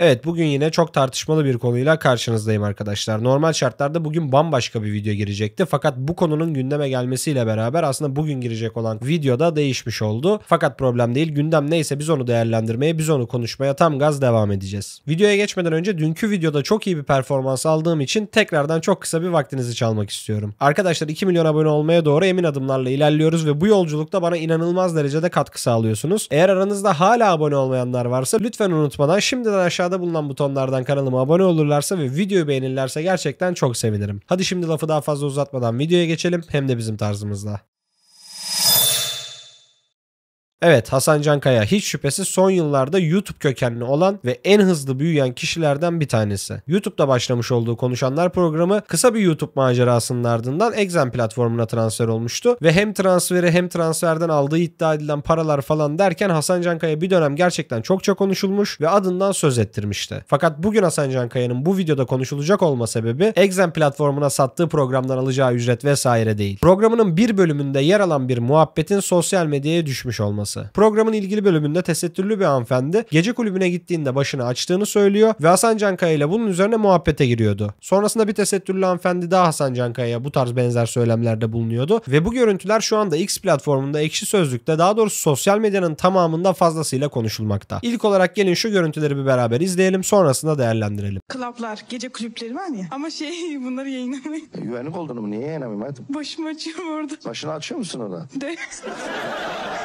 Evet bugün yine çok tartışmalı bir konuyla karşınızdayım arkadaşlar. Normal şartlarda bugün bambaşka bir video girecekti. Fakat bu konunun gündeme gelmesiyle beraber aslında bugün girecek olan videoda değişmiş oldu. Fakat problem değil. Gündem neyse biz onu değerlendirmeye, biz onu konuşmaya tam gaz devam edeceğiz. Videoya geçmeden önce dünkü videoda çok iyi bir performans aldığım için tekrardan çok kısa bir vaktinizi çalmak istiyorum. Arkadaşlar 2 milyon abone olmaya doğru emin adımlarla ilerliyoruz ve bu yolculukta bana inanılmaz derecede katkı sağlıyorsunuz. Eğer aranızda hala abone olmayanlar varsa lütfen unutmadan şimdiden aşağı aşağıda bulunan butonlardan kanalıma abone olurlarsa ve videoyu beğenirlerse gerçekten çok sevinirim. Hadi şimdi lafı daha fazla uzatmadan videoya geçelim hem de bizim tarzımızla. Evet Hasan Cankaya hiç şüphesiz son yıllarda YouTube kökenli olan ve en hızlı büyüyen kişilerden bir tanesi. YouTube'da başlamış olduğu Konuşanlar programı kısa bir YouTube macerasının ardından Exxon platformuna transfer olmuştu ve hem transferi hem transferden aldığı iddia edilen paralar falan derken Hasan Cankaya bir dönem gerçekten çokça konuşulmuş ve adından söz ettirmişti. Fakat bugün Hasan Cankaya'nın bu videoda konuşulacak olma sebebi Exxon platformuna sattığı programdan alacağı ücret vesaire değil. Programının bir bölümünde yer alan bir muhabbetin sosyal medyaya düşmüş olması olması. Programın ilgili bölümünde tesettürlü bir hanımefendi gece kulübüne gittiğinde başını açtığını söylüyor ve Hasan Cankaya ile bunun üzerine muhabbete giriyordu. Sonrasında bir tesettürlü hanımefendi daha Hasan Cankaya'ya bu tarz benzer söylemlerde bulunuyordu ve bu görüntüler şu anda X platformunda ekşi sözlükte daha doğrusu sosyal medyanın tamamında fazlasıyla konuşulmakta. İlk olarak gelin şu görüntüleri bir beraber izleyelim sonrasında değerlendirelim. Klaplar, gece kulüpleri var ya ama şey bunları yayınlamayın. Güvenlik olduğunu mu niye yayınlamayayım hayatım? Başımı açıyorum orada. Başını açıyor musun orada? De.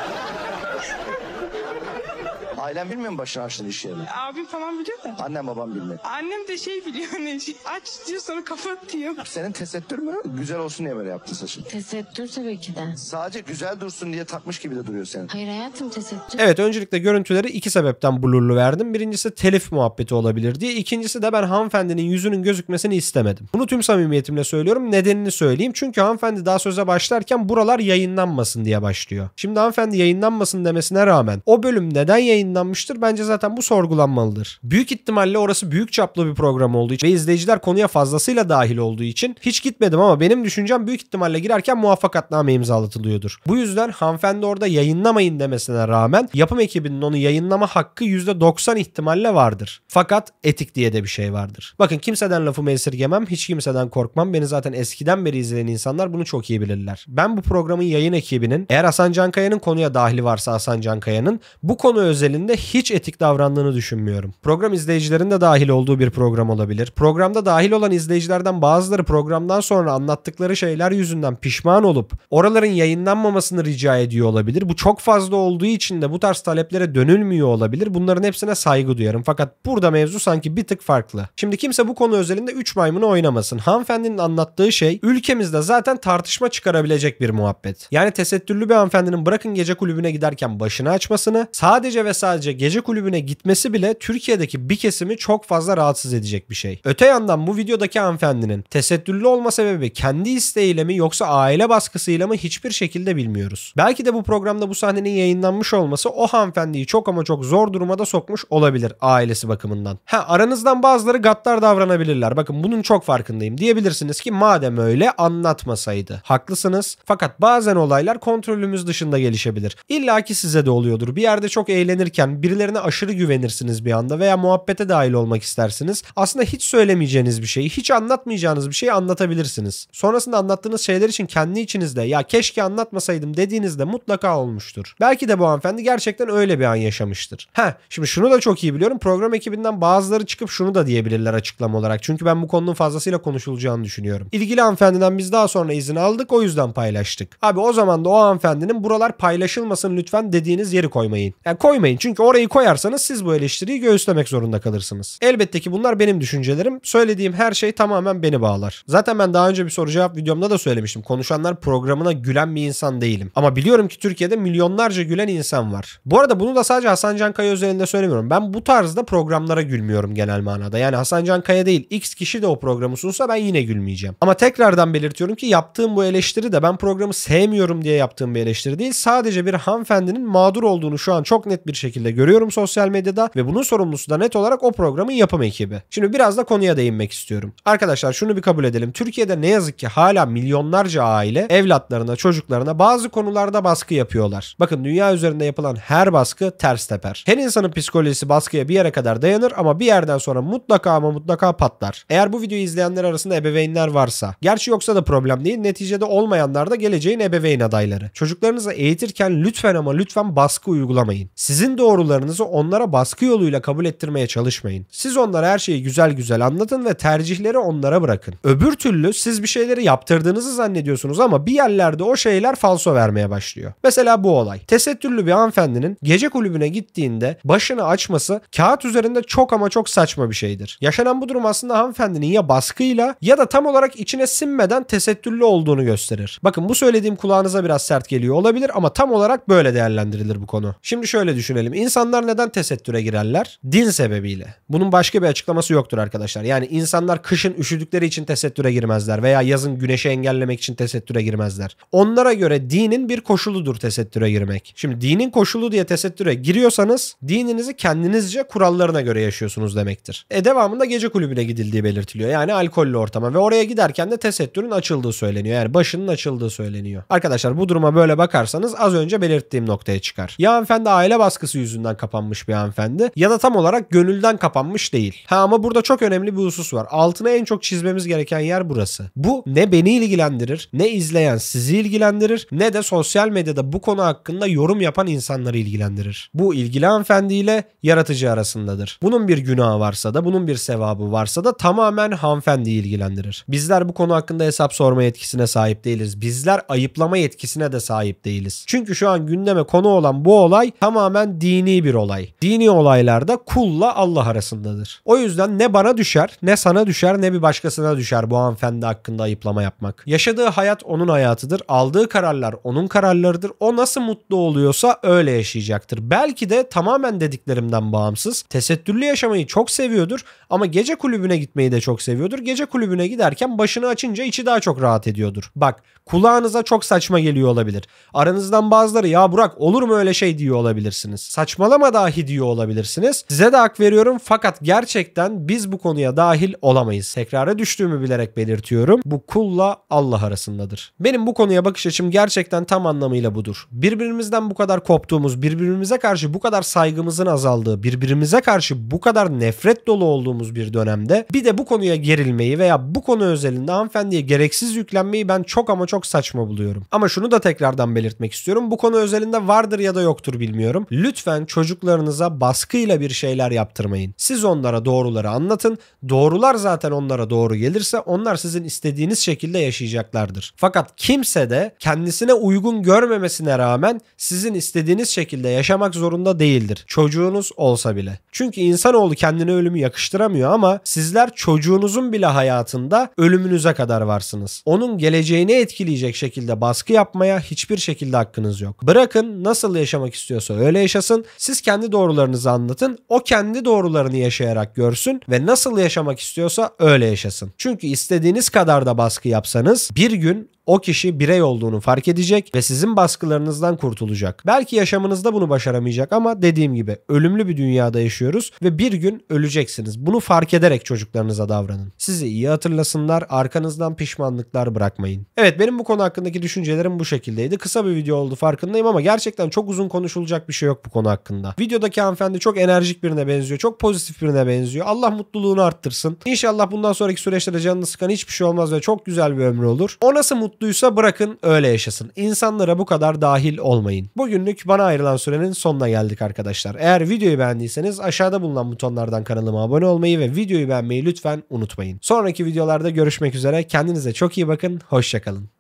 Ailen bilmiyor mu başını açtığın iş yerini? Abim falan biliyor da. Annem babam bilmiyor. Annem de şey biliyor ne hani şey, aç diyor sonra kapat diyor. Senin tesettür mü? Güzel olsun diye böyle yaptın saçını. Tesettür tabii ki de. Sadece güzel dursun diye takmış gibi de duruyor senin. Hayır hayatım tesettür. Evet öncelikle görüntüleri iki sebepten blurlu verdim. Birincisi telif muhabbeti olabilir diye. İkincisi de ben hanımefendinin yüzünün gözükmesini istemedim. Bunu tüm samimiyetimle söylüyorum. Nedenini söyleyeyim. Çünkü hanımefendi daha söze başlarken buralar yayınlanmasın diye başlıyor. Şimdi hanımefendi yayınlanmasın demesine rağmen o bölüm neden yayınlanmasın yayınlanmıştır. Bence zaten bu sorgulanmalıdır. Büyük ihtimalle orası büyük çaplı bir program olduğu için ve izleyiciler konuya fazlasıyla dahil olduğu için hiç gitmedim ama benim düşüncem büyük ihtimalle girerken muvaffakatname imzalatılıyordur. Bu yüzden hanımefendi orada yayınlamayın demesine rağmen yapım ekibinin onu yayınlama hakkı %90 ihtimalle vardır. Fakat etik diye de bir şey vardır. Bakın kimseden lafımı esirgemem, hiç kimseden korkmam. Beni zaten eskiden beri izleyen insanlar bunu çok iyi bilirler. Ben bu programın yayın ekibinin eğer Hasan Cankaya'nın konuya dahili varsa Hasan Cankaya'nın bu konu özelinde içinde hiç etik davrandığını düşünmüyorum. Program izleyicilerin de dahil olduğu bir program olabilir. Programda dahil olan izleyicilerden bazıları programdan sonra anlattıkları şeyler yüzünden pişman olup oraların yayınlanmamasını rica ediyor olabilir. Bu çok fazla olduğu için de bu tarz taleplere dönülmüyor olabilir. Bunların hepsine saygı duyarım. Fakat burada mevzu sanki bir tık farklı. Şimdi kimse bu konu özelinde 3 maymunu oynamasın. Hanımefendinin anlattığı şey ülkemizde zaten tartışma çıkarabilecek bir muhabbet. Yani tesettürlü bir hanımefendinin bırakın gece kulübüne giderken başını açmasını sadece ve sadece sadece gece kulübüne gitmesi bile Türkiye'deki bir kesimi çok fazla rahatsız edecek bir şey. Öte yandan bu videodaki hanımefendinin tesettürlü olma sebebi kendi isteğiyle mi yoksa aile baskısıyla mı hiçbir şekilde bilmiyoruz. Belki de bu programda bu sahnenin yayınlanmış olması o hanımefendiyi çok ama çok zor duruma da sokmuş olabilir ailesi bakımından. Ha aranızdan bazıları gaddar davranabilirler. Bakın bunun çok farkındayım. Diyebilirsiniz ki madem öyle anlatmasaydı. Haklısınız. Fakat bazen olaylar kontrolümüz dışında gelişebilir. İlla ki size de oluyordur. Bir yerde çok eğlenirken konuşurken birilerine aşırı güvenirsiniz bir anda veya muhabbete dahil olmak istersiniz. Aslında hiç söylemeyeceğiniz bir şeyi, hiç anlatmayacağınız bir şeyi anlatabilirsiniz. Sonrasında anlattığınız şeyler için kendi içinizde ya keşke anlatmasaydım dediğinizde mutlaka olmuştur. Belki de bu hanımefendi gerçekten öyle bir an yaşamıştır. Ha, şimdi şunu da çok iyi biliyorum. Program ekibinden bazıları çıkıp şunu da diyebilirler açıklama olarak. Çünkü ben bu konunun fazlasıyla konuşulacağını düşünüyorum. İlgili hanımefendiden biz daha sonra izin aldık o yüzden paylaştık. Abi o zaman da o hanımefendinin buralar paylaşılmasın lütfen dediğiniz yeri koymayın. Yani koymayın çünkü çünkü orayı koyarsanız siz bu eleştiriyi göğüslemek zorunda kalırsınız. Elbette ki bunlar benim düşüncelerim. Söylediğim her şey tamamen beni bağlar. Zaten ben daha önce bir soru cevap videomda da söylemiştim. Konuşanlar programına gülen bir insan değilim. Ama biliyorum ki Türkiye'de milyonlarca gülen insan var. Bu arada bunu da sadece Hasan Can Kaya üzerinde söylemiyorum. Ben bu tarzda programlara gülmüyorum genel manada. Yani Hasan Can Kaya değil X kişi de o programı sunsa ben yine gülmeyeceğim. Ama tekrardan belirtiyorum ki yaptığım bu eleştiri de ben programı sevmiyorum diye yaptığım bir eleştiri değil. Sadece bir hanımefendinin mağdur olduğunu şu an çok net bir şekilde şekilde görüyorum sosyal medyada ve bunun sorumlusu da net olarak o programın yapım ekibi. Şimdi biraz da konuya değinmek istiyorum. Arkadaşlar şunu bir kabul edelim. Türkiye'de ne yazık ki hala milyonlarca aile evlatlarına, çocuklarına bazı konularda baskı yapıyorlar. Bakın dünya üzerinde yapılan her baskı ters teper. Her insanın psikolojisi baskıya bir yere kadar dayanır ama bir yerden sonra mutlaka ama mutlaka patlar. Eğer bu videoyu izleyenler arasında ebeveynler varsa, gerçi yoksa da problem değil. Neticede olmayanlar da geleceğin ebeveyn adayları. Çocuklarınızı eğitirken lütfen ama lütfen baskı uygulamayın. Sizin de doğrularınızı onlara baskı yoluyla kabul ettirmeye çalışmayın. Siz onlara her şeyi güzel güzel anlatın ve tercihleri onlara bırakın. Öbür türlü siz bir şeyleri yaptırdığınızı zannediyorsunuz ama bir yerlerde o şeyler falso vermeye başlıyor. Mesela bu olay. Tesettürlü bir hanımefendinin gece kulübüne gittiğinde başını açması kağıt üzerinde çok ama çok saçma bir şeydir. Yaşanan bu durum aslında hanımefendinin ya baskıyla ya da tam olarak içine sinmeden tesettürlü olduğunu gösterir. Bakın bu söylediğim kulağınıza biraz sert geliyor olabilir ama tam olarak böyle değerlendirilir bu konu. Şimdi şöyle düşünelim. İnsanlar neden tesettüre girerler? Din sebebiyle. Bunun başka bir açıklaması yoktur arkadaşlar. Yani insanlar kışın üşüdükleri için tesettüre girmezler veya yazın güneşi engellemek için tesettüre girmezler. Onlara göre dinin bir koşuludur tesettüre girmek. Şimdi dinin koşulu diye tesettüre giriyorsanız dininizi kendinizce kurallarına göre yaşıyorsunuz demektir. E devamında gece kulübüne gidildiği belirtiliyor. Yani alkollü ortama ve oraya giderken de tesettürün açıldığı söyleniyor. Yani başının açıldığı söyleniyor. Arkadaşlar bu duruma böyle bakarsanız az önce belirttiğim noktaya çıkar. Ya efendi aile baskısı yüzünden yüzünden kapanmış bir hanımefendi ya da tam olarak gönülden kapanmış değil. Ha ama burada çok önemli bir husus var. Altına en çok çizmemiz gereken yer burası. Bu ne beni ilgilendirir, ne izleyen sizi ilgilendirir, ne de sosyal medyada bu konu hakkında yorum yapan insanları ilgilendirir. Bu ilgili hanımefendiyle yaratıcı arasındadır. Bunun bir günahı varsa da, bunun bir sevabı varsa da tamamen hanımefendiyi ilgilendirir. Bizler bu konu hakkında hesap sorma yetkisine sahip değiliz. Bizler ayıplama yetkisine de sahip değiliz. Çünkü şu an gündeme konu olan bu olay tamamen din dini bir olay. Dini olaylarda kulla Allah arasındadır. O yüzden ne bana düşer, ne sana düşer, ne bir başkasına düşer bu hanımefendi hakkında ayıplama yapmak. Yaşadığı hayat onun hayatıdır. Aldığı kararlar onun kararlarıdır. O nasıl mutlu oluyorsa öyle yaşayacaktır. Belki de tamamen dediklerimden bağımsız. Tesettürlü yaşamayı çok seviyordur ama gece kulübüne gitmeyi de çok seviyordur. Gece kulübüne giderken başını açınca içi daha çok rahat ediyordur. Bak kulağınıza çok saçma geliyor olabilir. Aranızdan bazıları ya Burak olur mu öyle şey diyor olabilirsiniz saçmalama dahi diyor olabilirsiniz. Size de hak veriyorum fakat gerçekten biz bu konuya dahil olamayız. Tekrara düştüğümü bilerek belirtiyorum. Bu kulla Allah arasındadır. Benim bu konuya bakış açım gerçekten tam anlamıyla budur. Birbirimizden bu kadar koptuğumuz, birbirimize karşı bu kadar saygımızın azaldığı, birbirimize karşı bu kadar nefret dolu olduğumuz bir dönemde bir de bu konuya gerilmeyi veya bu konu özelinde hanımefendiye gereksiz yüklenmeyi ben çok ama çok saçma buluyorum. Ama şunu da tekrardan belirtmek istiyorum. Bu konu özelinde vardır ya da yoktur bilmiyorum. Lütfen lütfen çocuklarınıza baskıyla bir şeyler yaptırmayın. Siz onlara doğruları anlatın. Doğrular zaten onlara doğru gelirse onlar sizin istediğiniz şekilde yaşayacaklardır. Fakat kimse de kendisine uygun görmemesine rağmen sizin istediğiniz şekilde yaşamak zorunda değildir. Çocuğunuz olsa bile. Çünkü insanoğlu kendine ölümü yakıştıramıyor ama sizler çocuğunuzun bile hayatında ölümünüze kadar varsınız. Onun geleceğini etkileyecek şekilde baskı yapmaya hiçbir şekilde hakkınız yok. Bırakın nasıl yaşamak istiyorsa öyle yaşasın anlatın. Siz kendi doğrularınızı anlatın. O kendi doğrularını yaşayarak görsün ve nasıl yaşamak istiyorsa öyle yaşasın. Çünkü istediğiniz kadar da baskı yapsanız bir gün o kişi birey olduğunu fark edecek ve sizin baskılarınızdan kurtulacak. Belki yaşamınızda bunu başaramayacak ama dediğim gibi ölümlü bir dünyada yaşıyoruz ve bir gün öleceksiniz. Bunu fark ederek çocuklarınıza davranın. Sizi iyi hatırlasınlar, arkanızdan pişmanlıklar bırakmayın. Evet benim bu konu hakkındaki düşüncelerim bu şekildeydi. Kısa bir video oldu farkındayım ama gerçekten çok uzun konuşulacak bir şey yok bu konu hakkında. Videodaki hanımefendi çok enerjik birine benziyor. Çok pozitif birine benziyor. Allah mutluluğunu arttırsın. İnşallah bundan sonraki süreçlerde canını sıkan hiçbir şey olmaz ve çok güzel bir ömrü olur. O nasıl mutlu mutluysa bırakın öyle yaşasın. İnsanlara bu kadar dahil olmayın. Bugünlük bana ayrılan sürenin sonuna geldik arkadaşlar. Eğer videoyu beğendiyseniz aşağıda bulunan butonlardan kanalıma abone olmayı ve videoyu beğenmeyi lütfen unutmayın. Sonraki videolarda görüşmek üzere. Kendinize çok iyi bakın. Hoşçakalın.